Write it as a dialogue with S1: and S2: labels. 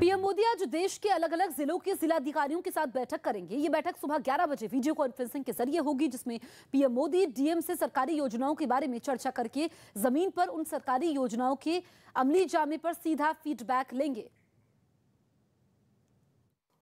S1: PM Modi आज देश के अलग अलग जिलों के जिलाधिकारियों के साथ बैठक करेंगे ये बैठक सुबह 11 बजे वीडियो कॉन्फ्रेंसिंग के जरिए होगी जिसमें पीएम मोदी डीएम से सरकारी योजनाओं के बारे में चर्चा करके जमीन पर उन सरकारी योजनाओं के अमली जामे पर सीधा फीडबैक लेंगे